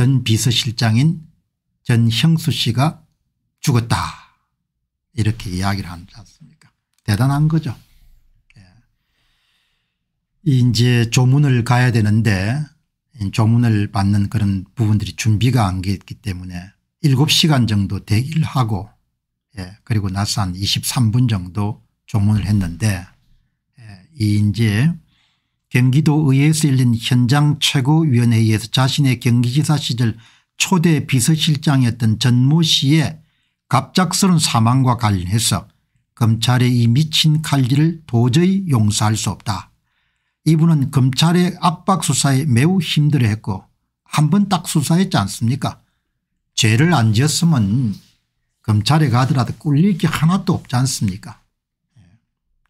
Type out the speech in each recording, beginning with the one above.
전 비서실장인 전형수 씨가 죽었다 이렇게 이야기를 하지 않습니까 대단한 거죠. 예. 이제 조문을 가야 되는데 조문을 받는 그런 부분들이 준비가 안 됐기 때문에 7시간 정도 대기를 하고 예, 그리고 나서 한 23분 정도 조문을 했는데 예, 이 이제 경기도의회에서 열린 현장최고위원회에서 의 자신의 경기지사 시절 초대 비서실장이었던 전 모 씨의 갑작스런 사망과 관련해서 검찰의 이 미친 칼질을 도저히 용서할 수 없다. 이분은 검찰의 압박 수사에 매우 힘들어했고 한 번 딱 수사했지 않습니까 죄를 안 지었으면 검찰에 가더라도 꿀릴 게 하나도 없지 않습니까 예.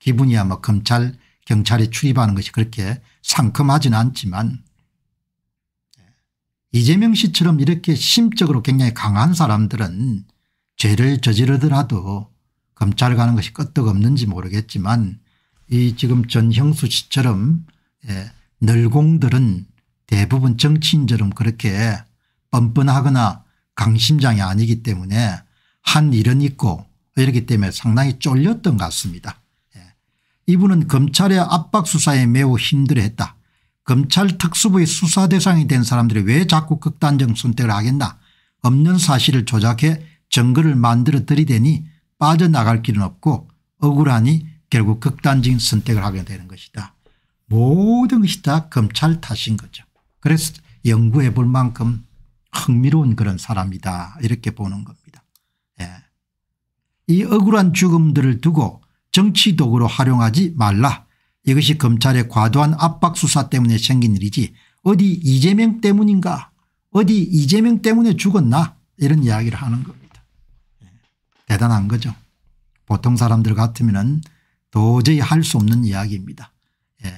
기분이 아마 뭐 검찰 경찰에 출입하는 것이 그렇게 상큼하지는 않지만 이재명 씨처럼 이렇게 심적으로 굉장히 강한 사람들은 죄를 저지르더라도 검찰 가는 것이 끄떡없는지 모르겠지만 이 지금 전형수 씨처럼 예, 늘공들은 대부분 정치인처럼 그렇게 뻔뻔하거나 강심장이 아니기 때문에 한 일은 있고 이렇기 때문에 상당히 쫄렸던 것 같습니다. 이분은 검찰의 압박 수사에 매우 힘들어했다. 검찰 특수부의 수사 대상이 된 사람들이 왜 자꾸 극단적 선택을 하겠나 없는 사실을 조작해 증거를 만들어 들이대니 빠져나갈 길은 없고 억울하니 결국 극단적인 선택을 하게 되는 것이다. 모든 것이 다 검찰 탓인 거죠. 그래서 연구해 볼 만큼 흥미로운 그런 사람이다 이렇게 보는 겁니다. 예. 이 억울한 죽음들을 두고 정치 도구로 활용하지 말라 이것이 검찰의 과도한 압박 수사 때문에 생긴 일이지 어디 이재명 때문인가 어디 이재명 때문에 죽었나 이런 이야기를 하는 겁니다. 예, 대단한 거죠. 보통 사람들 같으면 도저히 할 수 없는 이야기입니다. 예.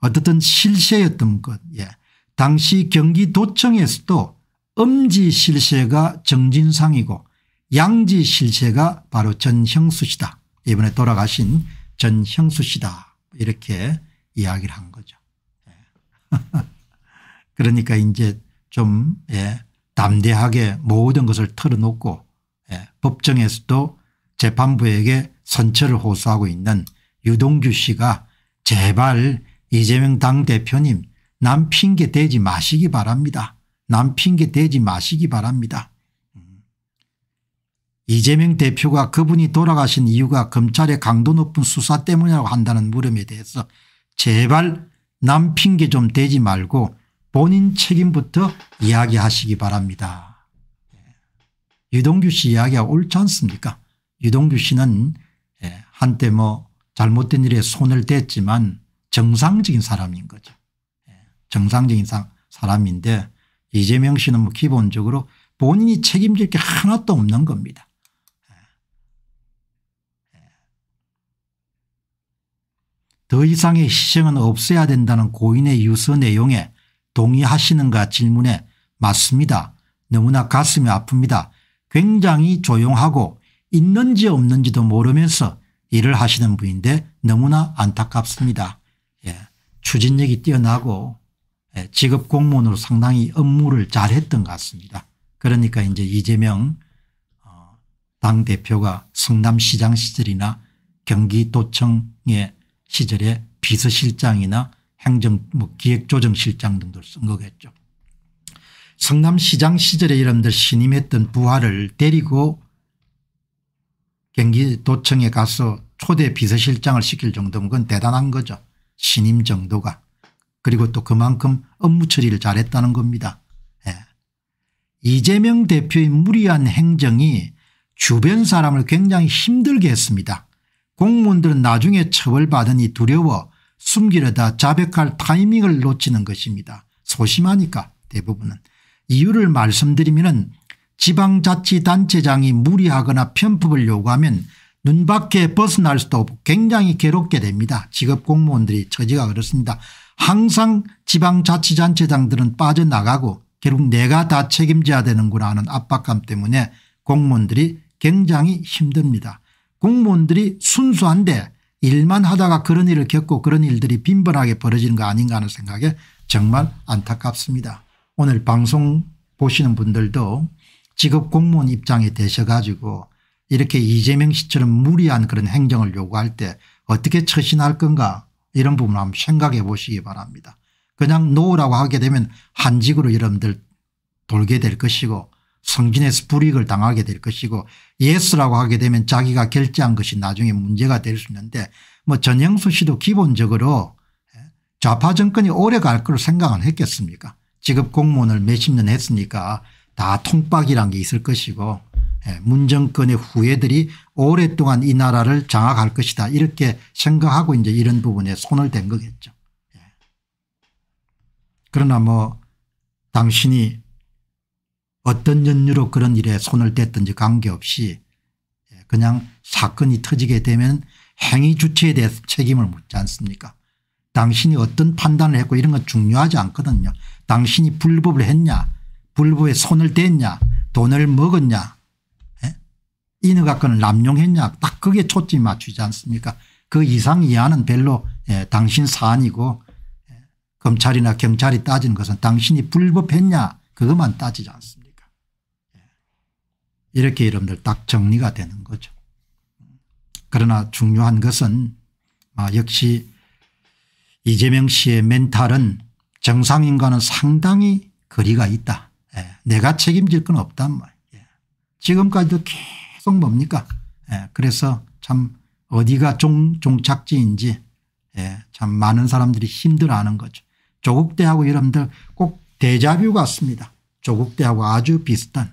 어떻든 실세였던 것. 예. 당시 경기도청에서도 엄지 실세가 정진상이고 양지 실세가 바로 전형수 시다 이번에 돌아가신 전 형수 씨다 이렇게 이야기를 한 거죠. 예. 그러니까 이제 좀 예, 담대하게 모든 것을 털어놓고 예, 법정에서도 재판부에게 선처를 호소하고 있는 유동규 씨가 제발 이재명 당대표님 남 핑계 대지 마시기 바랍니다. 남 핑계 대지 마시기 바랍니다. 이재명 대표가 그분이 돌아가신 이유가 검찰의 강도 높은 수사 때문이라고 한다는 물음에 대해서 제발 남 핑계 좀 대지 말고 본인 책임부터 이야기하시기 바랍니다. 예. 유동규 씨 이야기가 옳지 않습니까 유동규 씨는 예, 한때 뭐 잘못된 일에 손을 댔지만 정상적인 사람인 거죠. 예, 정상적인 사람인데 이재명 씨는 뭐 기본적으로 본인이 책임질 게 하나도 없는 겁니다. 더 이상의 희생은 없어야 된다는 고인의 유서 내용에 동의하시는가 질문에 맞습니다. 너무나 가슴이 아픕니다. 굉장히 조용하고 있는지 없는지도 모르면서 일을 하시는 분인데 너무나 안타깝습니다. 예, 추진력이 뛰어나고 예, 직업 공무원으로 상당히 업무를 잘했던 것 같습니다. 그러니까 이제 이재명 어, 당대표가 성남시장 시절이나 경기도청에 시절에 비서실장이나 행정 뭐 기획조정실장 등도 쓴 거겠죠. 성남시장 시절에 여러분들 신임했던 부하를 데리고 경기도청에 가서 초대 비서실장을 시킬 정도면 그건 대단한 거죠. 신임 정도가. 그리고 또 그만큼 업무 처리를 잘했다는 겁니다. 예. 이재명 대표의 무리한 행정이 주변 사람을 굉장히 힘들게 했습니다. 공무원들은 나중에 처벌받으니 두려워 숨기려다 자백할 타이밍을 놓치는 것입니다. 소심하니까 대부분은. 이유를 말씀드리면 지방자치단체장이 무리하거나 편법을 요구하면 눈 밖에 벗어날 수도 없고 굉장히 괴롭게 됩니다. 직업 공무원들이 처지가 그렇습니다. 항상 지방자치단체장들은 빠져나가고 결국 내가 다 책임져야 되는구나 하는 압박감 때문에 공무원들이 굉장히 힘듭니다. 공무원들이 순수한데 일만 하다가 그런 일을 겪고 그런 일들이 빈번하게 벌어지는 거 아닌가 하는 생각에 정말 안타깝습니다. 오늘 방송 보시는 분들도 직업 공무원 입장에 되셔 가지고 이렇게 이재명 씨처럼 무리한 그런 행정을 요구할 때 어떻게 처신할 건가 이런 부분을 한번 생각해 보시기 바랍니다. 그냥 노라고 하게 되면 한직으로 여러분들 돌게 될 것이고 성진에서 불이익을 당하게 될 것이고 예스라고 하게 되면 자기가 결제한 것이 나중에 문제가 될 수 있는데 뭐 전영수 씨도 기본적으로 예, 좌파 정권이 오래 갈 걸생각을 했겠습니까 직업 공무원을 몇십 년 했으니까 다 통박이란 게 있을 것이고 예, 문정권의 후예들이 오랫동안 이 나라를 장악할 것이다 이렇게 생각하고 이제 이런 부분에 손을 댄 거겠죠. 예. 그러나 뭐 당신이 어떤 연유로 그런 일에 손을 댔든지 관계없이 예, 그냥 사건이 터지게 되면 행위 주체에 대해서 책임을 묻지 않습니까 당신이 어떤 판단을 했고 이런 건 중요하지 않거든요. 당신이 불법을 했냐 불법에 손을 댔냐 돈을 먹었냐 예? 인허가권을 남용했냐 딱 그게 초점이 맞추지 않습니까 그 이상 이하는 별로 예, 당신 사안이고 예, 검찰이나 경찰이 따지는 것은 당신이 불법했냐 그것만 따지지 않습니다. 이렇게 여러분들 딱 정리가 되는 거죠. 그러나 중요한 것은 아 역시 이재명 씨의 멘탈은 정상인과는 상당히 거리가 있다. 예. 내가 책임질 건 없단 말이에요. 뭐. 예. 지금까지도 계속 뭡니까 예. 그래서 참 어디가 종, 종착지인지 예, 참 많은 사람들이 힘들어하는 거죠. 조국 대하고 여러분들 꼭 대자뷰 같습니다. 조국 대하고 아주 비슷한